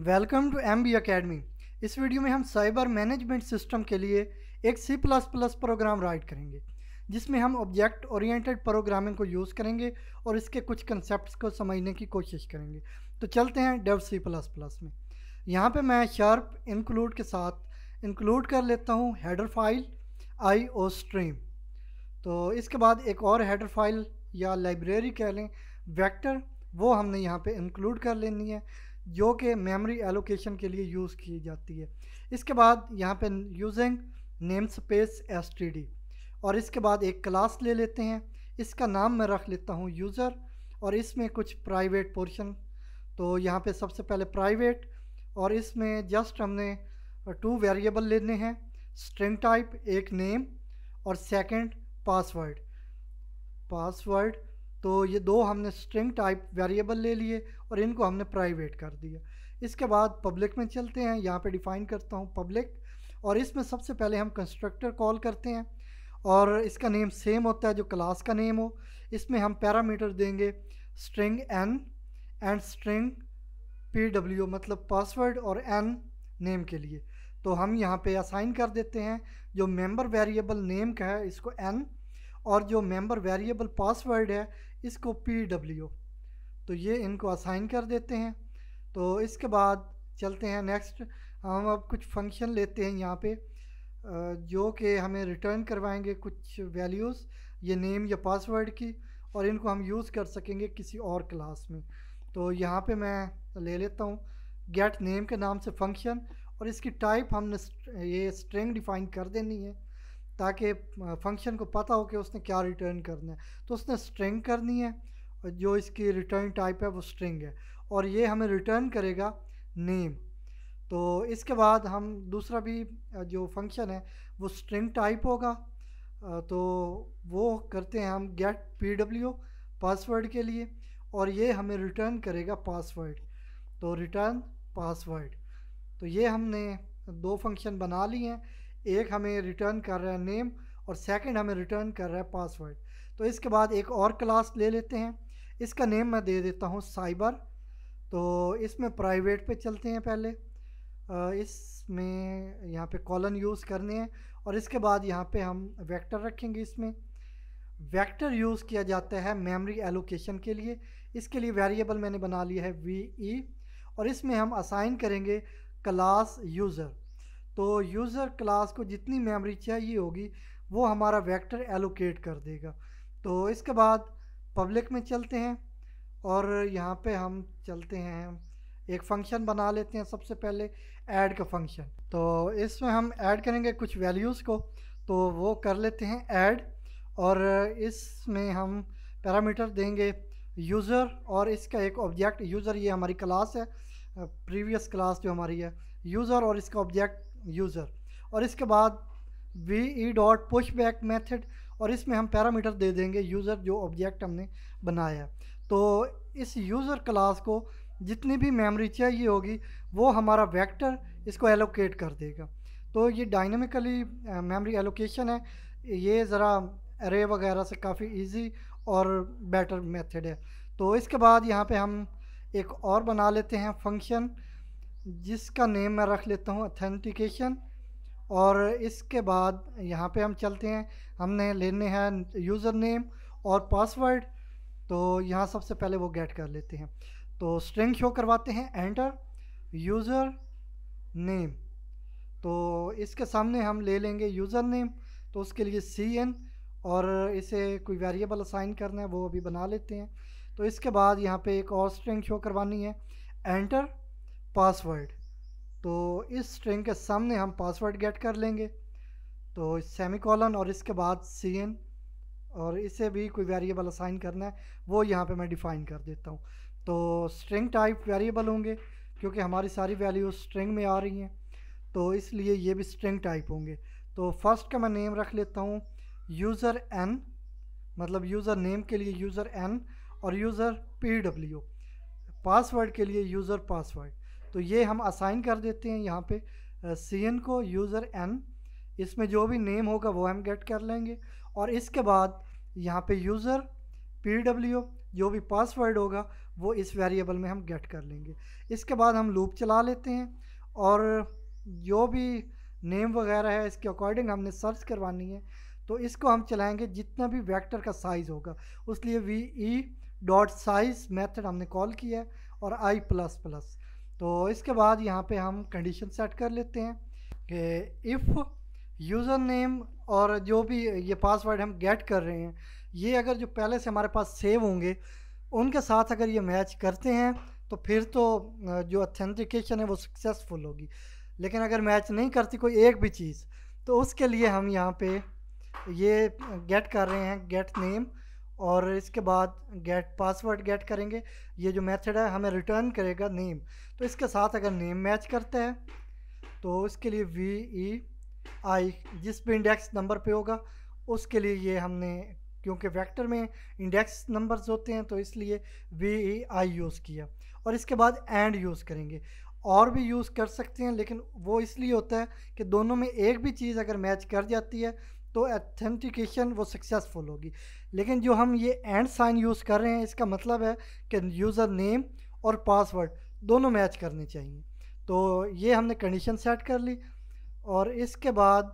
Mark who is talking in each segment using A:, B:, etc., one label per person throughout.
A: welcome to M B academy इस वीडियो में हम साइबर मैनेजमेंट सिस्टम के लिए एक C plus plus program write करेंगे जिसमें हम ऑब्जेक्ट ओरिएंटेड प्रोग्रामिंग को यूज़ करेंगे और इसके कुछ कंसेप्ट को समझने की कोशिश करेंगे तो चलते हैं डेव सी प्लस प्लस में यहाँ पे मैं शार्प इंक्लूड के साथ इंक्लूड कर लेता हूँ header file I O stream तो इसके बाद एक और हेडर फाइल या लाइब्रेरी कह लें वैक्टर वो हमने यहाँ पे इंक्लूड कर लेनी है जो कि मेमोरी एलोकेशन के लिए यूज़ की जाती है इसके बाद यहाँ पे यूजिंग नेम स्पेस एस और इसके बाद एक क्लास ले लेते हैं इसका नाम मैं रख लेता हूँ यूज़र और इसमें कुछ प्राइवेट पोर्शन तो यहाँ पे सबसे पहले प्राइवेट और इसमें जस्ट हमने टू वेरिएबल लेने हैं स्ट्रिंग टाइप एक नेम और सेकंड पासवर्ड पासवर्ड तो ये दो हमने स्ट्रिंग टाइप वेरिएबल ले लिए और इनको हमने प्राइवेट कर दिया इसके बाद पब्लिक में चलते हैं यहाँ पे डिफ़ाइन करता हूँ पब्लिक और इसमें सबसे पहले हम कंस्ट्रक्टर कॉल करते हैं और इसका नेम सेम होता है जो क्लास का नेम हो इसमें हम पैरामीटर देंगे string N and string P W मतलब पासवर्ड और एन नेम के लिए तो हम यहाँ पे असाइन कर देते हैं जो मेंबर वेरिएबल नेम का है इसको एन और जो मेंबर वेरिएबल पासवर्ड है इसको पी डब्ल्यू तो ये इनको असाइन कर देते हैं तो इसके बाद चलते हैं नेक्स्ट हम अब कुछ फंक्शन लेते हैं यहाँ पे जो कि हमें रिटर्न करवाएंगे कुछ वैल्यूज़ ये नेम या पासवर्ड की और इनको हम यूज़ कर सकेंगे किसी और क्लास में तो यहाँ पे मैं ले लेता हूँ गेट नेम के नाम से फंक्शन और इसकी टाइप हमने ये स्ट्रिंग डिफाइन कर देनी है ताकि फंक्शन को पता हो कि उसने क्या रिटर्न करना है तो उसने स्ट्रिंग करनी है और जो इसकी रिटर्न टाइप है वो स्ट्रिंग है और ये हमें रिटर्न करेगा नेम तो इसके बाद हम दूसरा भी जो फंक्शन है वो स्ट्रिंग टाइप होगा तो वो करते हैं हम गेट पी डब्ल्यू पासवर्ड के लिए और ये हमें रिटर्न करेगा पासवर्ड तो रिटर्न पासवर्ड तो ये हमने दो फंक्शन बना लिए हैं एक हमें रिटर्न कर रहा है नेम और सेकंड हमें रिटर्न कर रहा है पासवर्ड तो इसके बाद एक और क्लास ले लेते हैं इसका नेम मैं दे देता हूँ साइबर तो इसमें प्राइवेट पे चलते हैं पहले इसमें यहाँ पे कॉलन यूज़ करने हैं और इसके बाद यहाँ पे हम वेक्टर रखेंगे इसमें वेक्टर यूज़ किया जाता है मेमरी एलोकेशन के लिए इसके लिए वेरिएबल मैंने बना लिया है वी ई e और इसमें हम असाइन करेंगे क्लास यूज़र तो यूज़र क्लास को जितनी मेमोरी चाहिए होगी वो हमारा वेक्टर एलोकेट कर देगा तो इसके बाद पब्लिक में चलते हैं और यहाँ पे हम चलते हैं एक फंक्शन बना लेते हैं सबसे पहले ऐड का फंक्शन तो इसमें हम ऐड करेंगे कुछ वैल्यूज़ को तो वो कर लेते हैं ऐड और इसमें हम पैरामीटर देंगे यूज़र और इसका एक ऑब्जेक्ट यूज़र ये हमारी क्लास है प्रीवियस क्लास जो हमारी है यूज़र और इसका ऑब्जेक्ट यूज़र और इसके बाद V E dot push back method और इसमें हम पैरामीटर दे देंगे यूज़र जो ऑब्जेक्ट हमने बनाया तो इस यूज़र क्लास को जितनी भी मेमोरी चाहिए होगी वो हमारा वेक्टर इसको एलोकेट कर देगा तो ये डायनेमिकली मेमोरी एलोकेशन है ये ज़रा एरे वगैरह से काफ़ी इजी और बेटर मेथड है तो इसके बाद यहाँ पे हम एक और बना लेते हैं फंक्शन जिसका नेम मैं रख लेता हूँ अथेंटिकेशन और इसके बाद यहाँ पे हम चलते हैं हमने लेने हैं यूज़र नेम और पासवर्ड तो यहाँ सबसे पहले वो गेट कर लेते हैं तो स्ट्रिंग शो करवाते हैं एंटर यूज़र नेम तो इसके सामने हम ले लेंगे यूज़र नेम तो उसके लिए सी एन और इसे कोई वेरिएबल असाइन करना है वो अभी बना लेते हैं तो इसके बाद यहाँ पे एक और स्ट्रिंग शो करवानी है एंटर पासवर्ड तो इस स्ट्रिंग के सामने हम पासवर्ड गेट कर लेंगे तो सेमी कॉलन और इसके बाद सी एन और इसे भी कोई वेरिएबल असाइन करना है वो यहाँ पे मैं डिफ़ाइन कर देता हूँ तो स्ट्रिंग टाइप वेरिएबल होंगे क्योंकि हमारी सारी वैल्यू स्ट्रिंग में आ रही हैं तो इसलिए ये भी स्ट्रिंग टाइप होंगे तो फर्स्ट का मैं नेम रख लेता हूँ यूज़र एन मतलब यूज़र नेम के लिए यूज़र एन और यूज़र पी डब्ल्यू पासवर्ड के लिए यूज़र पासवर्ड तो ये हम असाइन कर देते हैं यहाँ पे सी एन को यूज़र एन इसमें जो भी नेम होगा वो हम गेट कर लेंगे और इसके बाद यहाँ पे यूज़र पी डब्ल्यू जो भी पासवर्ड होगा वो इस वेरिएबल में हम गेट कर लेंगे इसके बाद हम लूप चला लेते हैं और जो भी नेम वगैरह है इसके अकॉर्डिंग हमने सर्च करवानी है तो इसको हम चलाएंगे जितना भी वेक्टर का साइज़ होगा उसलिए V E dot size method हमने कॉल किया है और आई प्लस प्लस तो इसके बाद यहाँ पे हम कंडीशन सेट कर लेते हैं कि इफ़ यूज़र नेम और जो भी ये पासवर्ड हम गेट कर रहे हैं ये अगर जो पहले से हमारे पास सेव होंगे उनके साथ अगर ये मैच करते हैं तो फिर तो जो अथेंटिकेशन है वो सक्सेसफुल होगी लेकिन अगर मैच नहीं करती कोई एक भी चीज़ तो उसके लिए हम यहाँ पे ये गेट कर रहे हैं गेट नेम और इसके बाद गेट पासवर्ड गेट करेंगे ये जो मेथड है हमें रिटर्न करेगा नेम तो इसके साथ अगर नेम मैच करते हैं तो इसके लिए वी ई आई जिस भी इंडेक्स नंबर पे होगा उसके लिए ये हमने क्योंकि वेक्टर में इंडेक्स नंबर्स होते हैं तो इसलिए वी ई आई यूज़ किया और इसके बाद एंड यूज़ करेंगे और भी यूज़ कर सकते हैं लेकिन वो इसलिए होता है कि दोनों में एक भी चीज़ अगर मैच कर जाती है तो एथेंटिकेशन वो सक्सेसफुल होगी लेकिन जो हम ये एंड साइन यूज़ कर रहे हैं इसका मतलब है कि यूज़र नेम और पासवर्ड दोनों मैच करने चाहिए तो ये हमने कंडीशन सेट कर ली और इसके बाद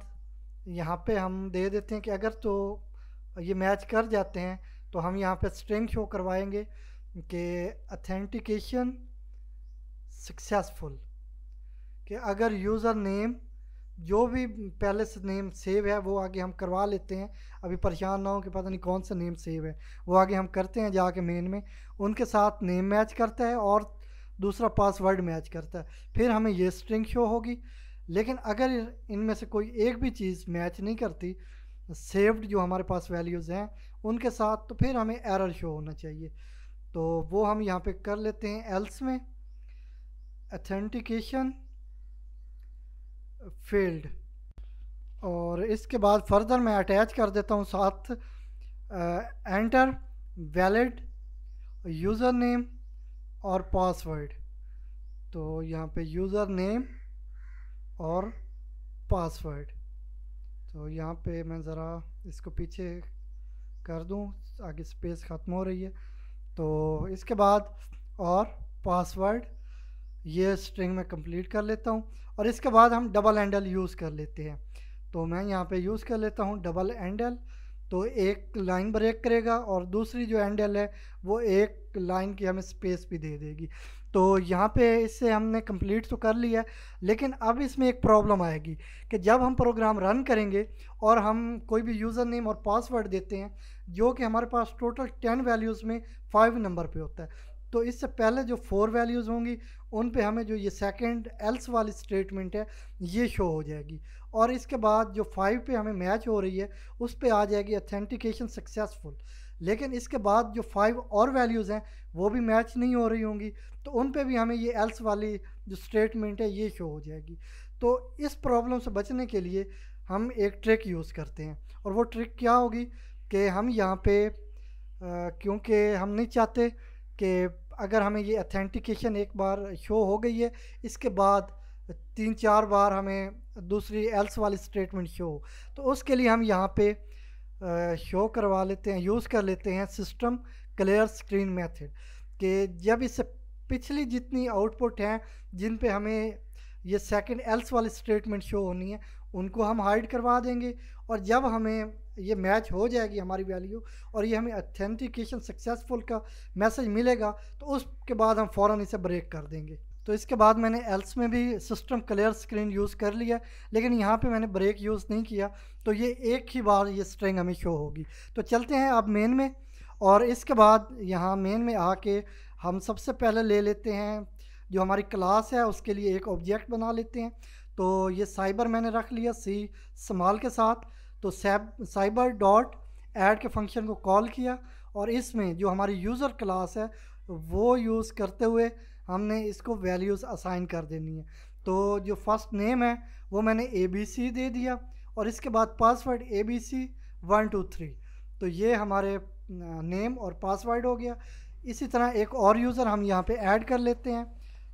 A: यहाँ पे हम दे देते हैं कि अगर तो ये मैच कर जाते हैं तो हम यहाँ पे स्ट्रिंग शो करवाएंगे कि अथेंटिकेशन सक्सेसफुल कि अगर यूज़र नेम जो भी पहले से नेम सेव है वो आगे हम करवा लेते हैं अभी परेशान ना हो कि पता नहीं कौन सा नेम सेव है वो आगे हम करते हैं जाके मेन में उनके साथ नेम मैच करता है और दूसरा पासवर्ड मैच करता है फिर हमें ये स्ट्रिंग शो होगी लेकिन अगर इनमें से कोई एक भी चीज़ मैच नहीं करती सेव्ड जो हमारे पास वैल्यूज़ हैं उनके साथ तो फिर हमें एरर शो होना चाहिए तो वो हम यहाँ पे कर लेते हैं एल्स में अथेंटिकेशन फील्ड और इसके बाद फर्दर मैं अटैच कर देता हूँ साथ एंटर वैलिड यूज़र नेम और पासवर्ड तो यहाँ पे यूज़र नेम और पासवर्ड तो यहाँ पे मैं ज़रा इसको पीछे कर दूँ आगे स्पेस ख़त्म हो रही है तो इसके बाद और पासवर्ड ये स्ट्रिंग में कंप्लीट कर लेता हूँ और इसके बाद हम डबल एंडल यूज़ कर लेते हैं तो मैं यहाँ पे यूज़ कर लेता हूँ डबल एंडल तो एक लाइन ब्रेक करेगा और दूसरी जो एंडल है वो एक लाइन की हमें स्पेस भी दे देगी तो यहाँ पे इससे हमने कंप्लीट तो कर लिया लेकिन अब इसमें एक प्रॉब्लम आएगी कि जब हम प्रोग्राम रन करेंगे और हम कोई भी यूज़र नेम और पासवर्ड देते हैं जो कि हमारे पास टोटल टेन वैल्यूज़ में फाइव नंबर पे होता है तो इससे पहले जो फोर वैल्यूज़ होंगी उन पे हमें जो ये सेकंड एल्स वाली स्टेटमेंट है ये शो हो जाएगी और इसके बाद जो फाइव पे हमें मैच हो रही है उस पर आ जाएगी अथेंटिकेशन सक्सेसफुल लेकिन इसके बाद जो फाइव और वैल्यूज़ हैं वो भी मैच नहीं हो रही होंगी तो उन पे भी हमें ये एल्स वाली जो स्टेटमेंट है ये शो हो जाएगी तो इस प्रॉब्लम से बचने के लिए हम एक ट्रिक यूज़ करते हैं और वो ट्रिक क्या होगी कि हम यहाँ पे क्योंकि हम नहीं चाहते कि अगर हमें ये अथेंटिकेशन एक बार शो हो गई है इसके बाद तीन चार बार हमें दूसरी एल्स वाली स्टेटमेंट शो हो तो उसके लिए हम यहाँ पे शो करवा लेते हैं यूज़ कर लेते हैं सिस्टम क्लियर स्क्रीन मेथड कि जब इससे पिछली जितनी आउटपुट हैं जिन पे हमें ये सेकंड एल्स वाली स्टेटमेंट शो होनी है उनको हम हाइड करवा देंगे और जब हमें ये मैच हो जाएगी हमारी वैल्यू और ये हमें अथेंटिकेशन सक्सेसफुल का मैसेज मिलेगा तो उसके बाद हम फ़ौर इसे ब्रेक कर देंगे तो इसके बाद मैंने एल्स में भी सिस्टम क्लियर स्क्रीन यूज़ कर लिया लेकिन यहाँ पे मैंने ब्रेक यूज़ नहीं किया तो ये एक ही बार ये स्ट्रिंग हमें शो होगी तो चलते हैं आप मेन में और इसके बाद यहाँ मेन में आके हम सबसे पहले ले लेते हैं जो हमारी क्लास है उसके लिए एक ऑब्जेक्ट बना लेते हैं तो ये साइबर मैंने रख लिया सी समाल के साथ तो साइबर डॉट ऐड के फंक्शन को कॉल किया और इसमें जो हमारी यूज़र क्लास है वो यूज़ करते हुए हमने इसको वैल्यूज़ असाइन कर देनी है तो जो फर्स्ट नेम है वो मैंने ए बी सी दे दिया और इसके बाद password A B C one two three तो ये हमारे नेम और पासवर्ड हो गया इसी तरह एक और यूज़र हम यहाँ पे ऐड कर लेते हैं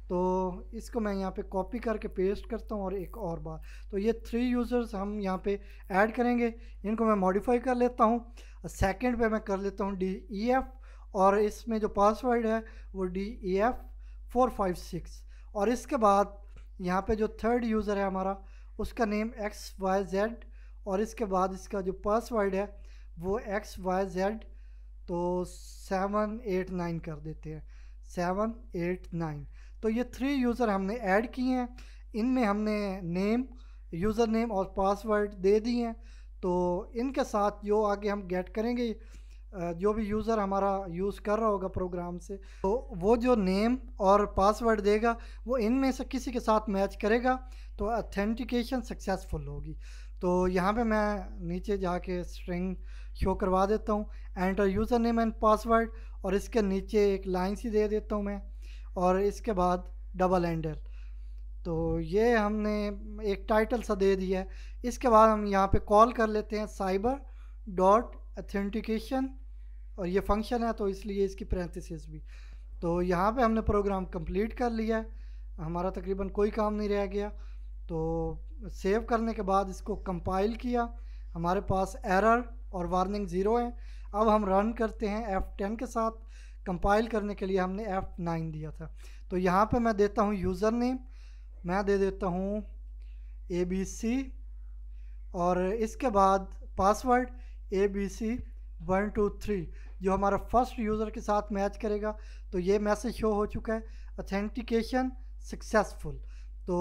A: तो इसको मैं यहाँ पे कॉपी करके पेस्ट करता हूँ और एक और बार तो ये थ्री यूज़र्स हम यहाँ पे ऐड करेंगे इनको मैं मॉडिफाई कर लेता हूँ सेकंड पे मैं कर लेता हूँ डी ई एफ़ और इसमें जो पासवर्ड है वो D E F four five six और इसके बाद यहाँ पे जो थर्ड यूज़र है हमारा उसका नेम एक्स वाई जेड और इसके बाद इसका जो पासवर्ड है वो एक्स वाई जेड तो सेवन एट नाइन कर देते हैं सेवन एट नाइन तो ये थ्री यूज़र हमने ऐड किए हैं इनमें हमने नेम यूज़र नेम और पासवर्ड दे दिए हैं तो इनके साथ जो आगे हम गेट करेंगे जो भी यूज़र हमारा यूज़ कर रहा होगा प्रोग्राम से तो वो जो नेम और पासवर्ड देगा वो इनमें से किसी के साथ मैच करेगा तो अथेंटिकेशन सक्सेसफुल होगी तो यहाँ पे मैं नीचे जाके स्ट्रिंग शो करवा देता हूँ enter user name and password और इसके नीचे एक लाइन सी दे देता हूँ मैं और इसके बाद डबल हैंडल तो ये हमने एक टाइटल सा दे दिया है इसके बाद हम यहाँ पे कॉल कर लेते हैं साइबर डॉट अथेंटिकेशन और ये फंक्शन है तो इसलिए इसकी प्रैंथिस भी तो यहाँ पे हमने प्रोग्राम कंप्लीट कर लिया है हमारा तकरीबन कोई काम नहीं रह गया तो सेव करने के बाद इसको कंपाइल किया हमारे पास एरर और वार्निंग ज़ीरो है अब हम रन करते हैं एफ़ के साथ कंपाइल करने के लिए हमने एफ नाइन दिया था तो यहाँ पे मैं देता हूँ यूज़र नेम मैं दे देता हूँ ए बी सी और इसके बाद password A B C one two three जो हमारा फर्स्ट यूज़र के साथ मैच करेगा तो ये मैसेज शो हो चुका है अथेंटिकेशन सक्सेसफुल तो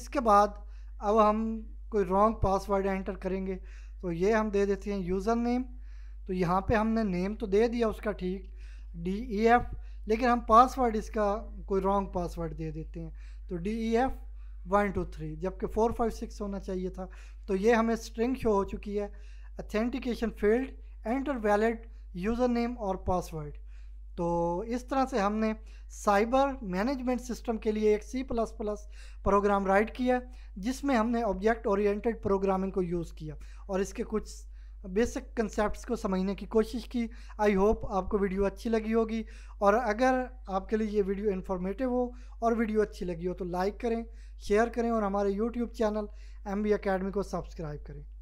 A: इसके बाद अब हम कोई रॉन्ग पासवर्ड एंटर करेंगे तो ये हम दे देते हैं यूज़र नेम तो यहाँ पे हमने नेम तो दे दिया उसका ठीक डी ई एफ लेकिन हम पासवर्ड इसका कोई रॉन्ग पासवर्ड दे देते हैं तो D E F one two three जबकि फोर फाइव सिक्स होना चाहिए था तो ये हमें स्ट्रिंग शो हो चुकी है authentication field enter valid user name और पासवर्ड तो इस तरह से हमने साइबर मैनेजमेंट सिस्टम के लिए एक C plus plus program write किया जिसमें हमने ऑब्जेक्ट ओरिएंटेड प्रोग्रामिंग को यूज़ किया और इसके कुछ बेसिक कंसेप्ट को समझने की कोशिश की आई होप आपको वीडियो अच्छी लगी होगी और अगर आपके लिए ये वीडियो इन्फॉर्मेटिव हो और वीडियो अच्छी लगी हो तो लाइक करें शेयर करें और हमारे YouTube channel M B academy को सब्सक्राइब करें